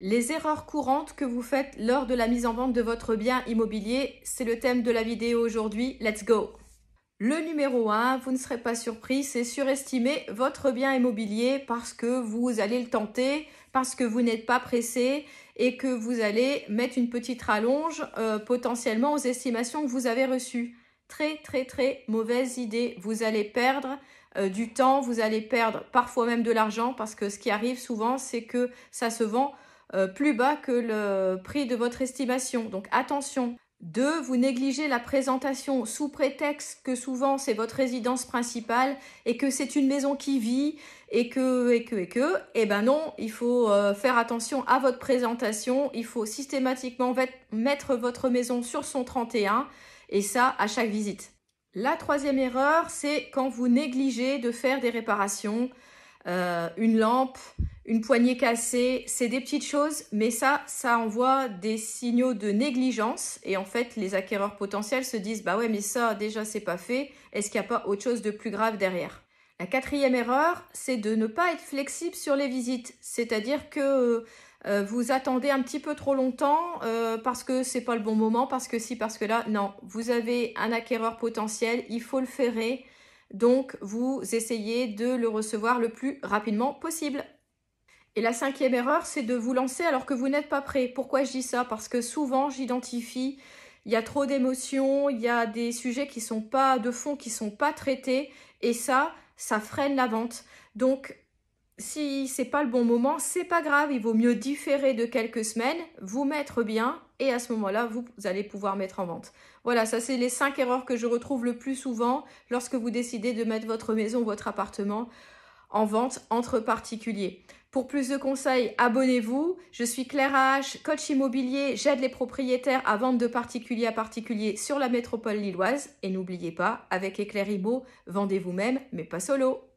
Les erreurs courantes que vous faites lors de la mise en vente de votre bien immobilier, c'est le thème de la vidéo aujourd'hui. Let's go Le numéro 1, vous ne serez pas surpris, c'est surestimer votre bien immobilier parce que vous allez le tenter, parce que vous n'êtes pas pressé et que vous allez mettre une petite rallonge euh, potentiellement aux estimations que vous avez reçues. Très très très mauvaise idée. Vous allez perdre euh, du temps, vous allez perdre parfois même de l'argent parce que ce qui arrive souvent, c'est que ça se vend euh, plus bas que le prix de votre estimation. Donc attention. Deux, Vous négligez la présentation sous prétexte que souvent c'est votre résidence principale et que c'est une maison qui vit et que, et que, et que. Eh ben non, il faut euh, faire attention à votre présentation. Il faut systématiquement mettre votre maison sur son 31 et ça à chaque visite. La troisième erreur, c'est quand vous négligez de faire des réparations. Euh, une lampe, une poignée cassée, c'est des petites choses, mais ça, ça envoie des signaux de négligence. Et en fait, les acquéreurs potentiels se disent, bah ouais, mais ça, déjà, c'est pas fait. Est-ce qu'il n'y a pas autre chose de plus grave derrière La quatrième erreur, c'est de ne pas être flexible sur les visites. C'est-à-dire que euh, euh, vous attendez un petit peu trop longtemps euh, parce que c'est pas le bon moment, parce que si, parce que là, non. Vous avez un acquéreur potentiel, il faut le ferrer. Donc, vous essayez de le recevoir le plus rapidement possible. Et la cinquième erreur, c'est de vous lancer alors que vous n'êtes pas prêt. Pourquoi je dis ça Parce que souvent, j'identifie, il y a trop d'émotions, il y a des sujets qui sont pas de fond, qui sont pas traités, et ça, ça freine la vente. Donc, si c'est pas le bon moment, c'est pas grave, il vaut mieux différer de quelques semaines, vous mettre bien, et à ce moment-là, vous, vous allez pouvoir mettre en vente. Voilà, ça c'est les cinq erreurs que je retrouve le plus souvent lorsque vous décidez de mettre votre maison, votre appartement en vente entre particuliers. Pour plus de conseils, abonnez-vous. Je suis Claire H, coach immobilier. J'aide les propriétaires à vendre de particulier à particulier sur la métropole lilloise. Et n'oubliez pas, avec Éclair vendez vous-même, mais pas solo.